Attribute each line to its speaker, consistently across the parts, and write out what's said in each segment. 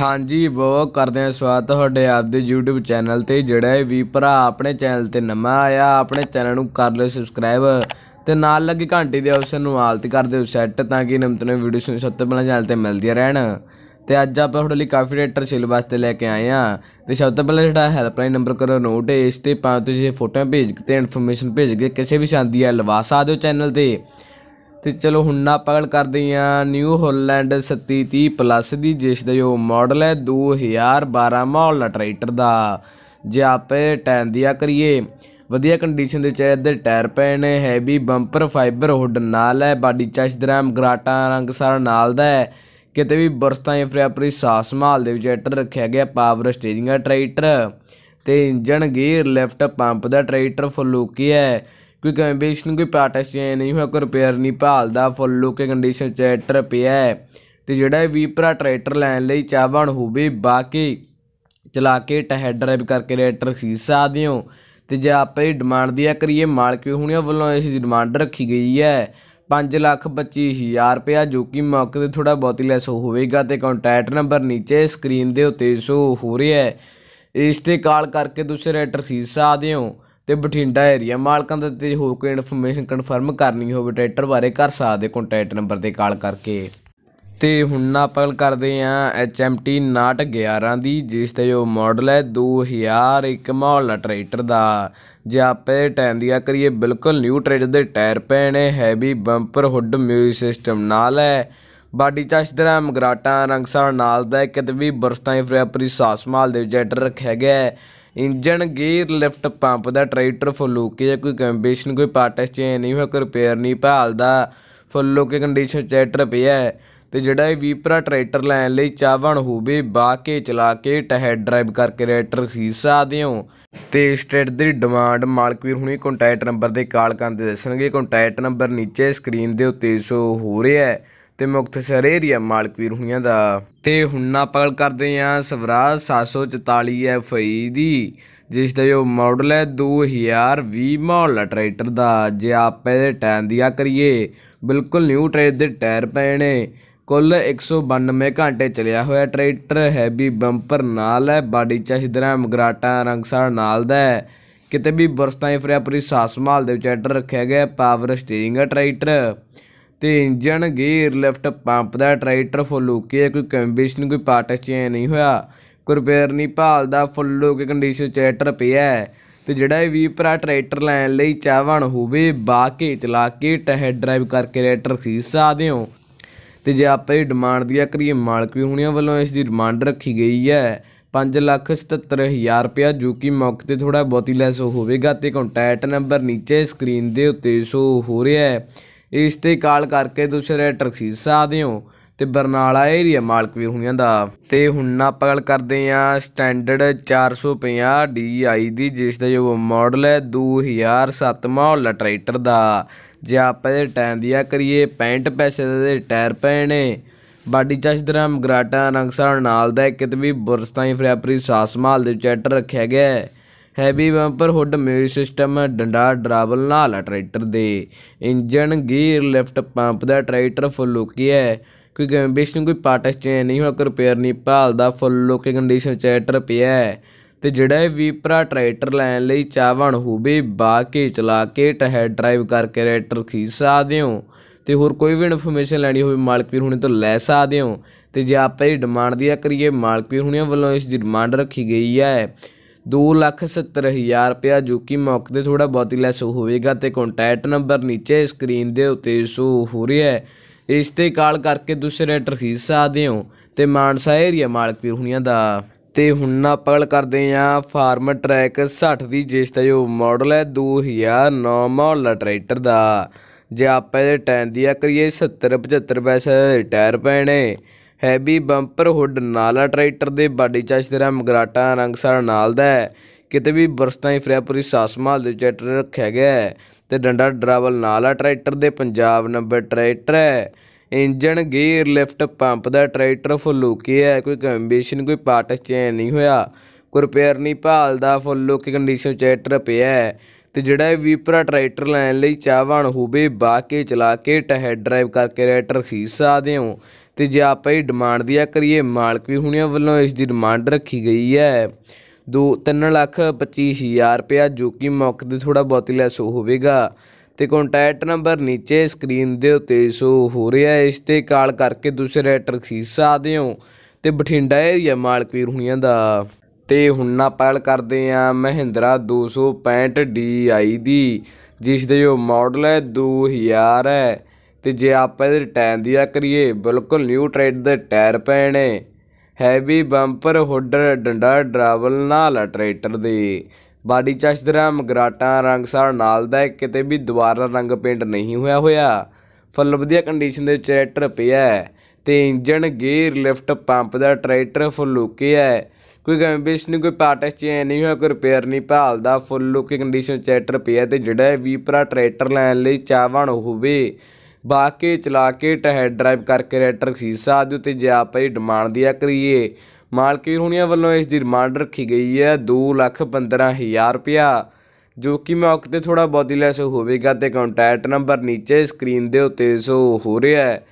Speaker 1: ਹਾਂਜੀ ਬਹੁਤ ਕਰਦੇ ਆ ਸਵਾਗਤ ਤੁਹਾਡੇ ਆਪਦੇ YouTube ਚੈਨਲ ਤੇ ਜਿਹੜਾ ਵੀ ਭਰਾ ਆਪਣੇ ਚੈਨਲ ਤੇ ਨਵਾਂ ਆਇਆ ਆਪਣੇ ਚੈਨਲ ਨੂੰ ਕਰ ਲਿਓ ਸਬਸਕ੍ਰਾਈਬ ਤੇ ਨਾਲ ਲੱਗੀ ਘੰਟੀ ਦੇ ਆਪਸ਼ਨ ਨੂੰ ਆਲਤ ਕਰ ਦਿਓ ਸੈੱਟ ਤਾਂ ਕਿ ਨਿਮਤਨੇ ਵੀਡੀਓ ਸੁਣ ਸਭ ਤੋਂ ਪਹਿਲਾਂ ਚੈਨਲ ਤੇ ਮਿਲਦੀ ਰਹਿਣ ਤੇ ਅੱਜ ਆਪਾਂ ਤੁਹਾਡੇ ਲਈ ਕਾਫੀ ਡੇਟਰ ਸਿਲੇਬਸ ਤੇ ਲੈ ਕੇ ਆਏ ਆ ਤੇ ਸਭ ਤੋਂ ਪਹਿਲਾਂ ਜਿਹੜਾ ਹੈਲਪਲਾਈਨ ਨੰਬਰ ਕਰੋ ਨੋਟ ਇਸ ਤੇ ਪਾ ਤੁਸੀਂ ਫੋਟੋਆਂ ਭੇਜ ਕੇ ਤੇ ਇਨਫੋਰਮੇਸ਼ਨ ਭੇਜ ਕੇ ਕਿਸੇ ਵੀ ਸ਼ਾਂਦੀ ਆ ਲਵਾ ਸਕਦੇ ਹੋ ਚੈਨਲ ਤੇ ਤੇ ਚਲੋ ਹੁਣ ਨਾ ਪਗਲ ਕਰਦੇ ਆ ਨਿਊ ਹੋਲੈਂਡ 3730 ਪਲੱਸ ਦੀ ਜਿਸ ਦਾ ਜੋ ਮਾਡਲ ਹੈ 2012 ਮਾਡਲ ਟਰੈਕਟਰ ਦਾ ਜੇ ਆਪੇ ਟੈਨ ਦਿਆ ਕਰੀਏ ਵਧੀਆ ਕੰਡੀਸ਼ਨ ਦੇ ਵਿੱਚ ਇਹਦੇ ਟਾਇਰ ਪਏ ਨੇ ਹੈਵੀ ਬੰਪਰ ਫਾਈਬਰ ਹੁੱਡ ਨਾਲ ਹੈ ਬਾਡੀ ਚਸ਼ ਦਰਾਮ ਗਰਾਟਾ ਰੰਗ ਸਾਰਾ ਨਾਲ ਦਾ ਹੈ ਕਿਤੇ ਵੀ ਬਰਸਤਾਂ ਜਾਂ ਫਿਰ ਆਪਣੀ ਸਾਸ ਮਾਲ ਦੇ ਵਿੱਚ ਟਰੈਕਟਰ ਰੱਖਿਆ ਗਿਆ ਪਾਵਰ ਸਟੇਜਿੰਗ ਦਾ ਟਰੈਕਟਰ ਤੇ ਇੰਜਨ ਗੇਅਰ ਲਿਫਟ ਪੰਪ ਦਾ ਟਰੈਕਟਰ ਫੁੱਲ ਹੈ ਕੋਈ ਨੂੰ ਕੋਈ ਪਾਰਟ ਐਕਸਚੇਂਜ ਨਹੀਂ ਹੋਇਆ ਕੋਈ ਰਿਪੇਅਰ ਨਹੀਂ ਭਾਲਦਾ ਫੁੱਲ ਲੁੱਕ ਕੰਡੀਸ਼ਨ ਟਰ ਪਿਆ ਤੇ ਜਿਹੜਾ ਇਹ ਵੀਪਰਾ ਟਰੈਕਟਰ ਲੈਣ ਲਈ ਚਾਹਵਾਨ ਹੋਵੇ ਬਾਕੀ ਚਲਾ ਕੇ ਟਹਿਡ ਡਰਾਈਵ ਕਰਕੇ ਟਰੈਕਟਰ ਖਰੀਦ ਸਕਦੇ ਹੋ ਤੇ ਜੇ ਆਪੇ ਇਹ ਡਿਮਾਂਡ ਦੀ ਆ ਕਰੀਏ ਮਾਲਕੀ ਹੋਣੀਆਂ ਵੱਲੋਂ ਇਸ ਦੀ ਡਿਮਾਂਡ ਰੱਖੀ ਗਈ ਹੈ 5 ਲੱਖ 25000 ਰੁਪਏ ਜੋ ਕਿ ਮੌਕੇ ਤੇ ਥੋੜਾ ਬਹੁਤ ਹੀ ਲੈਸ ਹੋਵੇਗਾ ਤੇ ਕੰਟੈਕਟ ਨੰਬਰ ਨੀਚੇ ਸਕਰੀਨ ਦੇ ਉੱਤੇ ਸ਼ੋ ਹੋ ਰਿਹਾ ਹੈ ਇਸ ਤੇ ਕਾਲ ਕਰਕੇ ਦੂਸਰੇ ਟਰੈਕਟਰ ਖਰੀਦ ਸਕਦੇ ਹੋ ਤੇ ਬਠਿੰਡਾ ਏਰੀਆ ਮਾਲਕਾਂ ਦੇ ਤੇ ਹੋਰ ਕੋਈ ਇਨਫੋਰਮੇਸ਼ਨ ਕਨਫਰਮ ਕਰਨੀ ਹੋਵੇ ਟਰੈਕਟਰ ਬਾਰੇ ਕਰ ਸਕਦੇ ਕੰਟੈਕਟ ਨੰਬਰ ਤੇ ਕਾਲ ਕਰਕੇ ਤੇ ਹੁਣ ਆਪਾਂ ਕਰਦੇ ਆ HMT 911 ਦੀ ਜਿਸ ਤੇ ਜੋ ਮਾਡਲ ਹੈ 2001 ਮਾਡਲ ਟਰੈਕਟਰ ਦਾ ਜੇ ਆਪੇ ਟੈਂਦੀਆ ਕਰੀਏ ਬਿਲਕੁਲ ਨਿਊ ਟਰੈਕਟਰ ਦੇ ਟਾਇਰ ਪਏ ਨੇ heavy bumper hood music system ਨਾਲ ਹੈ ਬਾਡੀ ਚਸ਼ਦਰਾ ਮਗਰਾਟਾਂ ਰੰਗਸਾਰ ਨਾਲ ਦਾ ਕਿਤੇ ਵੀ ਬਰਸਤਾਂ ਫਰੇਪਰੀ ਸਾਸਮਾਲ ਦੇ ਜੈਟਰ ਰੱਖਿਆ ਗਿਆ ਹੈ ਇੰਜਨ ਗੇਅਰ ਲਿਫਟ ਪੰਪ ਦਾ ਟਰੈਕਟਰ ਫੁੱਲੂ ਜਾਂ ਕੋਈ ਕੰਬੀਸ਼ਨ ਕੋਈ ਪਾਰਟ ਐਕਸਚੇਂਜ ਨਹੀਂ ਹੋਇਆ ਕੋਈ ਰਿਪੇਅਰ ਨਹੀਂ ਭਾਲਦਾ ਫੁੱਲ ਕੇ ਕੰਡੀਸ਼ਨ ਟਰੈਕਟਰ ਪਿਆ ਤੇ ਜਿਹੜਾ ਇਹ ਵੀਪਰਾ ਟਰੈਕਟਰ ਲੈਣ ਲਈ ਚਾਹਵਣ ਹੋਵੇ ਬਾਕੇ ਚਲਾ ਕੇ ਟਹਿਡ ਡਰਾਈਵ ਕਰਕੇ ਟਰੈਕਟਰ ਖਰੀਦ ਸਕਦੇ ਹੋ ਤੇ ਇਸ ਦੀ ਡਿਮਾਂਡ ਮਾਲਕ ਵੀਰ ਹੁਣੇ ਕੰਟੈਕਟ ਨੰਬਰ ਦੇ ਕਾਲ ਕਰਨ ਦੇ ਦੱਸਣਗੇ ਕੰਟੈਕਟ ਨੰਬਰ ਨੀਚੇ ਸਕਰੀਨ ਦੇ ਉੱਤੇ ਸੋ ਹੋ ਰਿਹਾ ਹੈ ਤੇ ਮੁਕਤਸਰ ਏਰੀਆ ਮਾਲਕਵੀਰ ਹੁਣੀਆਂ ਦਾ ਤੇ ਹੁਣ ਨਾ ਪਗਲ ਕਰਦੇ ਆ ਸਵਰਾਜ 744 ਆਈ ਦੀ ਜਿਸ ਦਾ ਜੋ ਮਾਡਲ ਹੈ 2020 ਮਾਡਲ ਟਰੈਕਟਰ ਦਾ ਜੇ ਆਪਾਂ ਇਹਦੇ ਟਾਈਮ ਦੀਆ ਕਰੀਏ ਬਿਲਕੁਲ ਨਿਊ ਟਰੈਕਟਰ ਦੇ ਟਾਇਰ ਪਏ ਨੇ ਕੁੱਲ 192 ਘੰਟੇ ਚੱਲਿਆ ਹੋਇਆ ਟਰੈਕਟਰ ਹੈਵੀ ਬੰਪਰ ਨਾਲ ਹੈ ਬਾਡੀ ਚਸ਼ਦਰਾ ਮਗਰਾਟਾ ਰੰਗਸਾਰ ਨਾਲ ਦਾ ਹੈ ਕਿਤੇ ਵੀ ਬਰਸਤਾਂ ਹੀ ਫਰਿਆ ਪੂਰੀ ਸਾਸਮਾਲ ਦੇ ਵਿੱਚ ਐਡਰ ਰੱਖਿਆ ਗਿਆ ਪਾਵਰ ਸਟੀਅਰਿੰਗ ਹੈ ਟਰੈਕਟਰ ਤੇ ਇੰਜਨ ਗੇਅਰ ਲਿਫਟ ਪੰਪ ਦਾ ਟਰੈਕਟਰ ਫੁੱਲ ਓਕੇ ਹੈ ਕੋਈ ਕੰਬੀਸ਼ਨ ਕੋਈ ਪਾਰਟ ਚੇਂਜ ਨਹੀਂ ਹੋਇਆ ਕੋਈ ਰਿਪੇਅਰ ਨਹੀਂ ਭਾਲਦਾ ਫੁੱਲ ਓਕੇ ਕੰਡੀਸ਼ਨ ਚੈਟਰ ਪਿਆ ਹੈ ਤੇ ਜਿਹੜਾ ਵੀ ਵੀਪਰਾ ਟਰੈਕਟਰ ਲੈਣ ਲਈ ਚਾਹਵਾਨ ਹੋਵੇ ਬਾਕੇ ਚਲਾ ਕੇ ਟਹਿ ਡਰਾਈਵ ਕਰਕੇ ਟਰੈਕਟਰ ਖਰੀਦ ਸਕਦੇ ਹੋ ਤੇ ਜੇ ਆਪਾਂ ਇਹ ਡਿਮਾਂਡ ਦੀ ਕਰੀਏ ਮਾਲਕ ਵੀ ਹੁਣੀਆਂ ਵੱਲੋਂ ਇਸ ਦੀ ਡਿਮਾਂਡ ਰੱਖੀ ਗਈ ਹੈ 577000 ਰੁਪਿਆ ਜੋ ਕਿ ਮੌਕੇ ਤੇ ਥੋੜਾ ਬਹੁਤੀ ਲੈਸ ਹੋਵੇਗਾ ਤੇ ਕੰਟੈਕਟ ਨੰਬਰ ਨੀਚੇ ਸਕਰੀਨ ਦੇ ਉੱਤੇ ਸ਼ੋ ਹੋ ਰਿਹਾ ਹੈ ਇਸ ਤੇ ਕਾਲ ਕਰਕੇ ਦੂਸਰੇ ਰੈਟਰ ਖਰੀਦ ਹੋ ਤੇ ਬਰਨਾਲਾ ਏਰੀਆ ਮਾਲਕ ਵੀ ਹੋਈਆਂ ਦਾ ਤੇ ਹੁਣ ਨਾ ਪਗਲ ਕਰਦੇ ਆ ਸਟੈਂਡਰਡ 450 ਡੀਆਈ ਦੀ ਜਿਸ ਦਾ ਜੋ ਮਾਡਲ ਹੈ 2007 ਮਾਡਲ ਟਰੈਕਟਰ ਦਾ ਜੇ ਆਪਾਂ ਇਹ ਟਾਈਮ ਦੀ ਆ ਕਰੀਏ 65 ਪੈਸੇ ਦੇ ਟਾਇਰ ਪਏ ਨੇ ਬਾਡੀ ਦਰਮ ਗਰਾਟਾ ਰੰਗਸਾਰ ਨਾਲ ਦਾ ਕਿਤੇ ਵੀ ਬੁਰਸਤਾਈ ਫਰੈਪਰੀ ਸਾਸਮਾਲ ਦੇ ਚੈਟਰ ਰੱਖਿਆ ਗਿਆ ਹੈ heavy bumper hood music system ਡੰਡਾ ਡਰਾਵਲ ਨਾਲ ਟਰੈਕਟਰ ਦੇ ਇੰਜਨ ਗੀਅਰ ਲਿਫਟ ਪੰਪ ਦਾ ਟਰੈਕਟਰ ਫੁੱਲ ਲੁਕੀ ਹੈ ਕੋਈ ਨੂੰ ਕੋਈ ਪਾਰਟਸ ਚੇਂਜ ਨਹੀਂ ਹੋਇਆ ਕੋਈ ਰਿਪੇਅਰ ਨਹੀਂ ਭਾਲਦਾ ਫੁੱਲ ਲੁਕੀ ਕੰਡੀਸ਼ਨ ਚ ਟਰੈਕਟਰ ਪਿਆ ਹੈ ਤੇ ਜਿਹੜਾ ਵੀ ਭਰਾ ਟਰੈਕਟਰ ਲੈਣ ਲਈ ਚਾਹਵਣ ਹੋਵੇ ਕੇ ਚਲਾ ਕੇ ਟਹਿ ਡਰਾਈਵ ਕਰਕੇ ਟਰੈਕਟਰ ਖੀਸ ਸਕਦੇ ਹੋ ਤੇ ਹੋਰ ਕੋਈ ਵੀ ਇਨਫੋਰਮੇਸ਼ਨ ਲੈਣੀ ਹੋਵੇ ਮਾਲਕ ਵੀਰ ਹੁਣੇ ਤੋਂ ਲੈ ਸਕਦੇ ਹੋ ਤੇ ਜੇ ਆਪਾਂ ਇਹ ਡਿਮਾਂਡ ਦੀ ਕਰੀਏ ਮਾਲਕ ਵੀਰ ਹੁਣੇ ਵੱਲੋਂ ਇਸ ਦੀ ਡਿਮਾਂਡ ਰੱਖੀ ਗਈ ਹੈ 270000 ਰੁਪਿਆ ਜੋ ਕਿ ਮੌਕੇ ਤੇ ਥੋੜਾ ਬਹੁਤ ਹੀ ਲੈਸ ਹੋਵੇਗਾ ਤੇ ਕੰਟੈਕਟ ਨੰਬਰ ਨੀਚੇ ਸਕਰੀਨ ਦੇ ਉੱਤੇ ਸ਼ੋ ਹੋ ਰਿਹਾ ਹੈ ਇਸ ਤੇ ਕਾਲ ਕਰਕੇ ਦੂਸਰੇ ਫੀਸ ਸਕਦੇ ਹੋ ਤੇ ਮਾਨਸਾ ਏਰੀਆ ਮਾਲਕਪੀਰ ਹੁਣੀਆਂ ਦਾ ਤੇ ਹੁਣ ਆਪਾਂ ਗੱਲ ਕਰਦੇ ਆ ਫਾਰਮ ਟਰੈਕ 60 ਦੀ ਜਿਸ ਦਾ ਜੋ ਮਾਡਲ ਹੈ 2009 ਮਾਡਲ ਟਰੈਕਟਰ ਦਾ ਜੇ ਆਪਾਂ ਇਹਦੇ ਟਾਇਰ ਦੀ ਆ ਕਰੀਏ 70 75 ਪੈਸੇ ਟਾਇਰ ਪੈਣੇ ਹੈਵੀ ਬੰਪਰ ਹੁੱਡ ਨਾਲਾ ਟਰੈਕਟਰ ਦੇ ਬਾਡੀ ਚਾਸ਼ ਤੇਰਾ ਮਗਰਾਟਾ ਰੰਗ ਸਾਰਾ ਨਾਲ ਦਾ ਹੈ ਕਿਤੇ ਵੀ ਬਰਸਤਾਂ ਹੀ ਫਰਿਆ ਪੂਰੀ ਸਾਸ ਮਾਲ ਦੇ ਟਰੈਕਟਰ ਰੱਖਿਆ ਗਿਆ ਹੈ ਤੇ ਡੰਡਾ ਡਰਾਵਲ ਨਾਲਾ ਟਰੈਕਟਰ ਦੇ ਪੰਜਾਬ ਨੰਬਰ ਟਰੈਕਟਰ ਹੈ ਇੰਜਨ ਗੇਅਰ ਲਿਫਟ ਪੰਪ ਦਾ ਟਰੈਕਟਰ ਫੁੱਲ ਓਕੇ ਹੈ ਕੋਈ ਕੰਬੀਸ਼ਨ ਕੋਈ ਪਾਰਟ ਚੇਂਜ ਨਹੀਂ ਹੋਇਆ ਕੋ ਰਿਪੇਅਰ ਨਹੀਂ ਭਾਲਦਾ ਫੁੱਲ ਓਕੇ ਕੰਡੀਸ਼ਨ ਟਰੈਕਟਰ ਪਿਆ ਹੈ ਤੇ ਜਿਹੜਾ ਇਹ ਵੀਪਰਾ ਟਰੈਕਟਰ ਲੈਣ ਲਈ ਚਾਹਵਾਨ ਹੋਵੇ ਬਾਕੇ ਚਲਾ ਕੇ ਟਹਿ ਡਰਾਈਵ ਕਰਕੇ ਟਰੈਕਟਰ ਖੀਸਾ ਦੇਉ ਤੇ ਜੇ ਆਪਾਂ ਇਹ ਡਿਮਾਂਡ ਦੀ ਆ ਕਰੀਏ ਮਾਲਕ ਵੀ ਹੁਣਿਆਂ ਵੱਲੋਂ ਇਸ ਦੀ ਡਿਮਾਂਡ ਰੱਖੀ ਗਈ ਹੈ ਦੋ 3 ਲੱਖ 25000 ਰੁਪਇਆ ਜੋ ਕਿ ਮੌਕ ਦੇ ਥੋੜਾ ਬਹੁਤ ਲੈਸ ਹੋਵੇਗਾ ਤੇ ਕੰਟੈਕਟ ਨੰਬਰ ਨੀਚੇ ਸਕਰੀਨ ਦੇ ਉੱਤੇ ਸੋ ਹੋ ਰਿਹਾ ਹੈ ਇਸ ਤੇ ਕਾਲ ਕਰਕੇ ਦੂਸਰੇ ਰੈਟਰ ਖੀਸ ਹੋ ਤੇ ਬਠਿੰਡਾ ਏਰੀਆ ਵੀ ਹੁਣੀਆਂ ਦਾ ਤੇ ਹੁਣ ਨਾ ਆਪਾਂ ਕਰਦੇ ਆ ਮਹਿੰਦਰਾ 265 DI ਦੀ ਜਿਸ ਦੇ ਜੋ ਮਾਡਲ ਹੈ 2000 ਹੈ ਤੇ ਜੇ ਆਪਾਂ ਇਹਦੇ ਟਾਇਰ ਦੀ ਆ ਕਰੀਏ ਬਿਲਕੁਲ ਨਿਊ ਟ੍ਰੇਡ ਦੇ ਟਾਇਰ ਪਏ ਨੇ ਹੈਵੀ ਬੰਪਰ ਹੁੱਡਰ ਡੰਡਾ ਡਰਾਵਲ ਨਾਲ ਟਰੈਕਟਰ ਦੇ ਬਾਡੀ ਚਸ਼ਦਰਾ ਮਗਰਾਟਾਂ ਰੰਗਸਾਰ ਨਾਲ ਦਾ ਕਿਤੇ ਵੀ ਦੁਬਾਰਾ ਰੰਗ ਪੇਂਟ ਨਹੀਂ ਹੋਇਆ ਹੋਇਆ ਫੁੱਲ ਵਧੀਆ ਕੰਡੀਸ਼ਨ ਦੇ ਵਿੱਚ ਟਰੈਕਟਰ ਪਿਆ ਤੇ ਇੰਜਨ ਗੇਅਰ ਲਿਫਟ ਪੰਪ ਦਾ ਟਰੈਕਟਰ ਫੁੱਲ ਲੁਕੇ ਹੈ ਕੋਈ ਗੰਭੀਰ ਨਹੀਂ ਕੋਈ ਪਾਰਟ ਐਕਸਚੇਂਜ ਨਹੀਂ ਹੋਇਆ ਕੋਈ ਰਿਪੇਅਰ ਨਹੀਂ ਭਾਲਦਾ ਫੁੱਲ ਲੁਕੇ ਕੰਡੀਸ਼ਨ ਟਰੈਕਟਰ ਪਿਆ ਤੇ ਜਿਹੜਾ ਵੀ ਭਰਾ ਟਰੈਕਟਰ ਲੈਣ ਲਈ ਚਾਹਵਾਨ ਹੋਵੇ ਬਾਕੀ ਚਲਾ ਕੇ ਟਹਿ ਡਰਾਈਵ ਕਰਕੇ ਰੈਟਰ ਖੀਸਾ ਆਦਿ ਉਤੇ ਜਾਪਈ ਡਿਮਾਂਡ ਦੀਆ ਕਰੀਏ ਮਾਲਕੀਰ ਹੁਣੀਆਂ ਵੱਲੋਂ ਇਸ ਦੀ ਡਿਮਾਂਡ ਰੱਖੀ ਗਈ ਹੈ 2 ਲੱਖ 15000 ਜੋ ਕਿ ਮੌਕੇ ਤੇ ਥੋੜਾ ਬੋਦੀ ਲੈਸ ਹੋਵੇਗਾ ਤੇ ਕੰਟੈਕਟ ਨੰਬਰ ਨੀਚੇ ਸਕਰੀਨ ਦੇ ਉੱਤੇ ਸੋ ਹੋ ਰਿਹਾ ਹੈ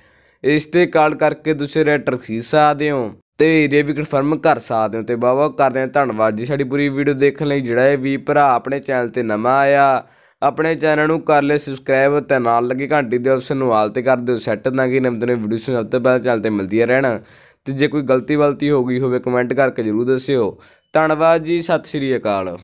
Speaker 1: ਇਸ ਤੇ ਕਾਲ ਕਰਕੇ ਦੂਸਰੇ ਰੈਟਰ ਖੀਸਾ ਦਿਓ ਤੇ ਏਰੀਆ ਵੀ ਕਨਫਰਮ ਕਰ ਸਕਦੇ ਹੋ ਤੇ ਬਾਬਾ ਕਰਦੇ ਹਾਂ ਧੰਨਵਾਦ ਜੀ ਸਾਡੀ ਪੂਰੀ ਵੀਡੀਓ ਦੇਖਣ ਲਈ ਜਿਹੜਾ ਇਹ ਵੀ ਭਰਾ ਆਪਣੇ ਚੈਨਲ ਤੇ ਨਵਾਂ ਆਇਆ ਆਪਣੇ ਚੈਨਲ ਨੂੰ ਕਰ ਲਿਓ ਸਬਸਕ੍ਰਾਈਬ ਤੇ ਨਾਲ ਲੱਗੇ ਘੰਟੀ ਦੇ ਆਪਸ਼ਨ ਨੂੰ ਆਲ ਤੇ ਕਰ ਦਿਓ ਸੈੱਟ ਤਾਂ ਕਿ ਨਵੇਂ ਨਵੇਂ ਵੀਡੀਓ ਸਭ ਤੋਂ ਪਹਿਲਾਂ ਚੱਲਦੇ ਮਿਲਦੀਆਂ ਰਹਿਣ ਤੇ ਜੇ ਕੋਈ ਗਲਤੀ ਵਲਤੀ ਹੋ ਗਈ ਹੋਵੇ ਕਮੈਂਟ ਕਰਕੇ ਜਰੂਰ ਦੱਸਿਓ ਧੰਨਵਾਦ ਜੀ ਸਤਿ ਸ੍ਰੀ ਅਕਾਲ